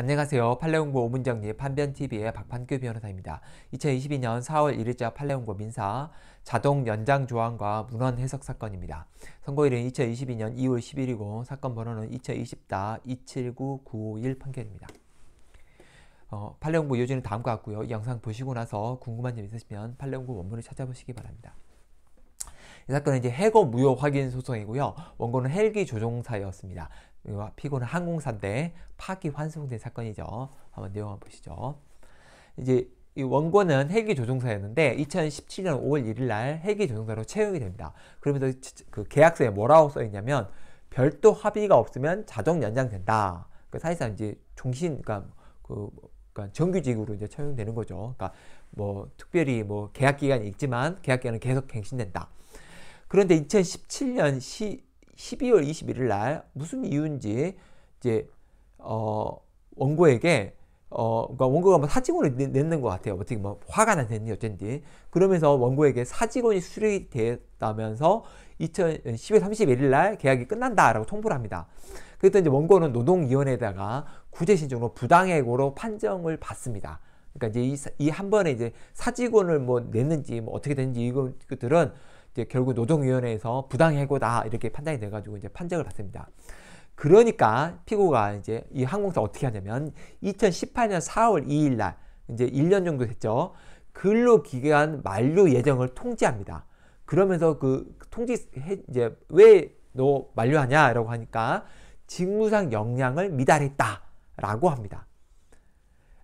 안녕하세요. 판례공부 오문정리 판변TV의 박판규 변호사입니다. 2022년 4월 1일자 판례공부 민사 자동 연장 조항과 문헌 해석 사건입니다. 선고일은 2022년 2월 10일이고 사건 번호는 2020-279951 판결입니다. 어, 판례공부 요지는 다음과 같고요. 이 영상 보시고 나서 궁금한 점 있으시면 판례공부 원문을 찾아보시기 바랍니다. 이 사건은 이제 해고 무효 확인 소송이고요. 원고는 헬기 조종사였습니다. 피고는 항공사인데 파기 환송된 사건이죠. 한번 내용을 보시죠. 이제 이 원고는 헬기 조종사였는데 2017년 5월 1일 날 헬기 조종사로 채용이 됩니다. 그러면서 그 계약서에 뭐라고 써 있냐면 별도 합의가 없으면 자동 연장된다. 그 사실상 이제 종신 그러니까 그 그러니까 정규직으로 이제 채용되는 거죠. 그러니까 뭐 특별히 뭐 계약 기간이 있지만 계약 기간은 계속 갱신된다. 그런데 2017년 시, 12월 21일 날 무슨 이유인지 이제 어 원고에게 어 그러니까 원고가 뭐 사직원을 냈는 것 같아요. 뭐 어떻게 뭐 화가 나는지 어쩐지 그러면서 원고에게 사직원이 수리이 됐다면서 2010월 31일 날 계약이 끝난다라고 통보를 합니다. 그랬더니 이제 원고는 노동위원회에다가 구제 신청으로 부당해고로 판정을 받습니다. 그러니까 이제 이 한 번에 이제 사직원을 뭐 냈는지 뭐 어떻게 됐는지 이것들은 이제 결국 노동위원회에서 부당해고다 이렇게 판단이 돼가지고 이제 판정을 받습니다. 그러니까 피고가 이제 이 항공사 어떻게 하냐면 2018년 4월 2일 날 이제 1년 정도 됐죠. 근로기간 만료 예정을 통지합니다. 그러면서 그 통지 이제 왜 너 만료하냐라고 하니까 직무상 역량을 미달했다라고 합니다.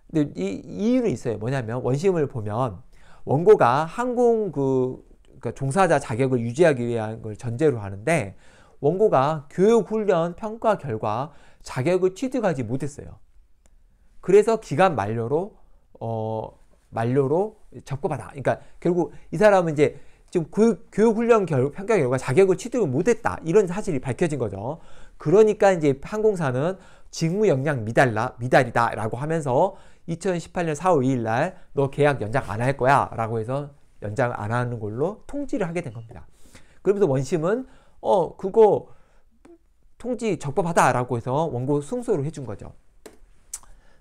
근데 이 이유는 있어요. 뭐냐면 원심을 보면 원고가 항공 그 그러니까 종사자 자격을 유지하기 위한 걸 전제로 하는데 원고가 교육 훈련 평가 결과 자격을 취득하지 못했어요. 그래서 기간 만료로 어 만료로 접고받아. 그러니까 결국 이 사람은 이제 지금 교육, 그 교육 훈련 결, 평가 결과 자격을 취득을 못했다 이런 사실이 밝혀진 거죠. 그러니까 이제 항공사는 직무 역량 미달라 미달이다라고 하면서 2018년 4월 2일 날 너 계약 연장 안 할 거야라고 해서 연장 안 하는 걸로 통지를 하게 된 겁니다. 그러면서 원심은 어 그거 통지 적법하다라고 해서 원고 승소를 해준 거죠.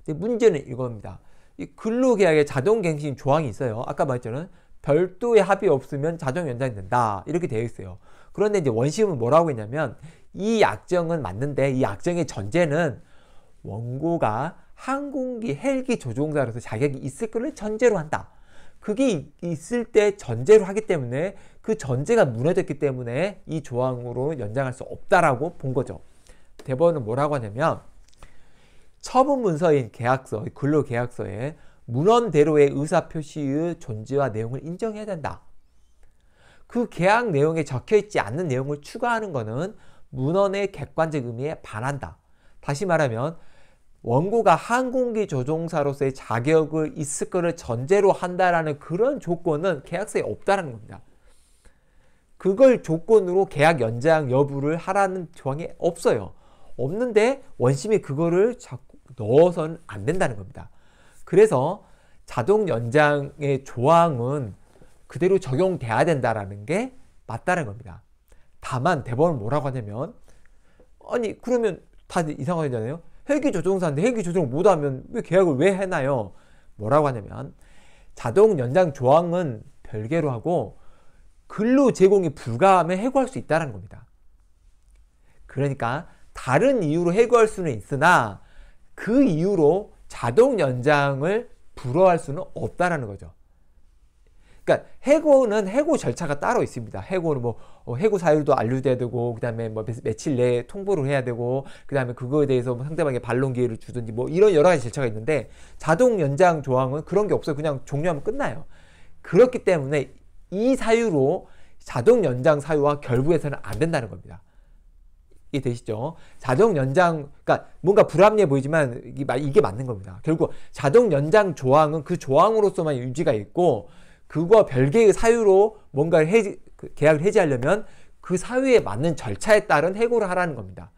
근데 문제는 이겁니다. 이 근로계약에 자동갱신 조항이 있어요. 아까 말했잖아요. 별도의 합의 없으면 자동 연장 된다. 이렇게 되어 있어요. 그런데 이제 원심은 뭐라고 했냐면 이 약정은 맞는데 이 약정의 전제는 원고가 항공기 헬기 조종사로서 자격이 있을 거를 전제로 한다. 그게 있을 때 전제로 하기 때문에 그 전제가 무너졌기 때문에 이 조항으로 연장할 수 없다라고 본 거죠. 대법원은 뭐라고 하냐면 처분 문서인 계약서, 근로계약서에 문헌대로의 의사표시의 존재와 내용을 인정해야 된다. 그 계약 내용에 적혀있지 않는 내용을 추가하는 것은 문헌의 객관적 의미에 반한다. 다시 말하면 원고가 항공기 조종사로서의 자격을 있을 것을 전제로 한다라는 그런 조건은 계약서에 없다라는 겁니다. 그걸 조건으로 계약 연장 여부를 하라는 조항이 없어요. 없는데 원심이 그거를 자꾸 넣어서는 안 된다는 겁니다. 그래서 자동 연장의 조항은 그대로 적용돼야 된다라는 게 맞다는 겁니다. 다만 대법원은 뭐라고 하냐면 아니 그러면 다 이상하잖아요. 회계 조종사인데 회계 조종을 못하면 왜 계약을 왜 해나요? 뭐라고 하냐면 자동 연장 조항은 별개로 하고 근로 제공이 불가하면 해고할 수 있다는 겁니다. 그러니까 다른 이유로 해고할 수는 있으나 그 이유로 자동 연장을 불허할 수는 없다라 거죠. 그러니까 해고는 해고 절차가 따로 있습니다. 해고는 뭐 어, 해고 사유도 알려돼야 되고 그다음에 뭐 며칠 내에 통보를 해야 되고 그다음에 그거에 대해서 뭐 상대방의 반론 기회를 주든지 뭐 이런 여러 가지 절차가 있는데 자동 연장 조항은 그런 게 없어요. 그냥 종료하면 끝나요. 그렇기 때문에 이 사유로 자동 연장 사유와 결부해서는 안 된다는 겁니다. 이게 되시죠? 자동 연장, 그러니까 뭔가 불합리해 보이지만 이게, 맞는 겁니다. 결국 자동 연장 조항은 그 조항으로서만 유지가 있고 그거와 별개의 사유로 뭔가를 해지, 그 계약을 해지하려면 그 사유에 맞는 절차에 따른 해고를 하라는 겁니다.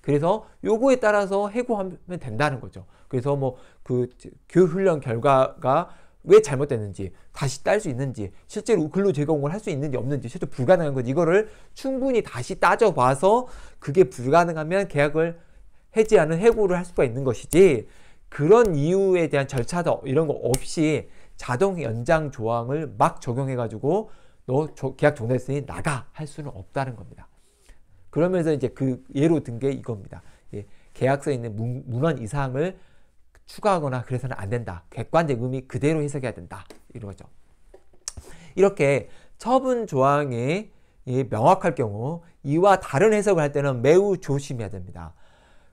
그래서 요거에 따라서 해고하면 된다는 거죠. 그래서 뭐 그 교육훈련 그 결과가 왜 잘못됐는지 다시 딸 수 있는지 실제로 근로 제공을 할 수 있는지 없는지 실제 불가능한 건 이거를 충분히 다시 따져봐서 그게 불가능하면 계약을 해지하는 해고를 할 수가 있는 것이지 그런 이유에 대한 절차도 이런 거 없이 자동 연장 조항을 막 적용해가지고 너 계약 종료했으니 나가 할 수는 없다는 겁니다. 그러면서 이제 그 예로 든 게 이겁니다. 예, 계약서에 있는 문, 문헌 이상을 추가하거나 그래서는 안 된다. 객관적 의미 그대로 해석해야 된다. 이러죠. 이렇게 처분 조항이 예, 명확할 경우 이와 다른 해석을 할 때는 매우 조심해야 됩니다.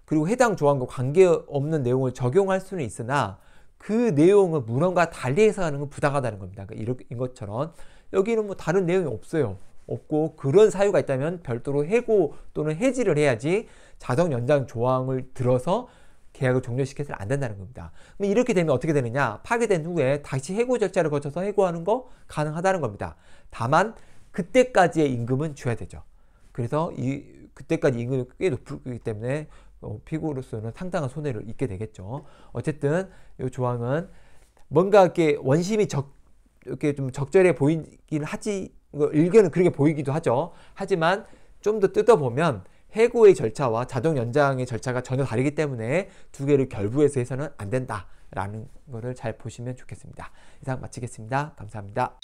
그리고 해당 조항과 관계없는 내용을 적용할 수는 있으나 그 내용을 문헌과 달리 해석하는 건 부당하다는 겁니다. 그러니까 이런 것처럼 여기는 뭐 다른 내용이 없어요. 없고 그런 사유가 있다면 별도로 해고 또는 해지를 해야지 자정 연장 조항을 들어서 계약을 종료시켜서는 안 된다는 겁니다. 그럼 이렇게 되면 어떻게 되느냐? 파기된 후에 다시 해고 절차를 거쳐서 해고하는 거 가능하다는 겁니다. 다만 그때까지의 임금은 줘야 되죠. 그래서 이 그때까지 임금이 꽤 높기 때문에 어, 피고로서는 상당한 손해를 입게 되겠죠. 어쨌든 이 조항은 뭔가 이렇게 원심이 적 이렇게 좀 적절해 보이긴 하지 일견은 그렇게 보이기도 하죠. 하지만 좀 더 뜯어보면 해고의 절차와 자동 연장의 절차가 전혀 다르기 때문에 두 개를 결부해서 해서는 안 된다라는 것을 잘 보시면 좋겠습니다. 이상 마치겠습니다. 감사합니다.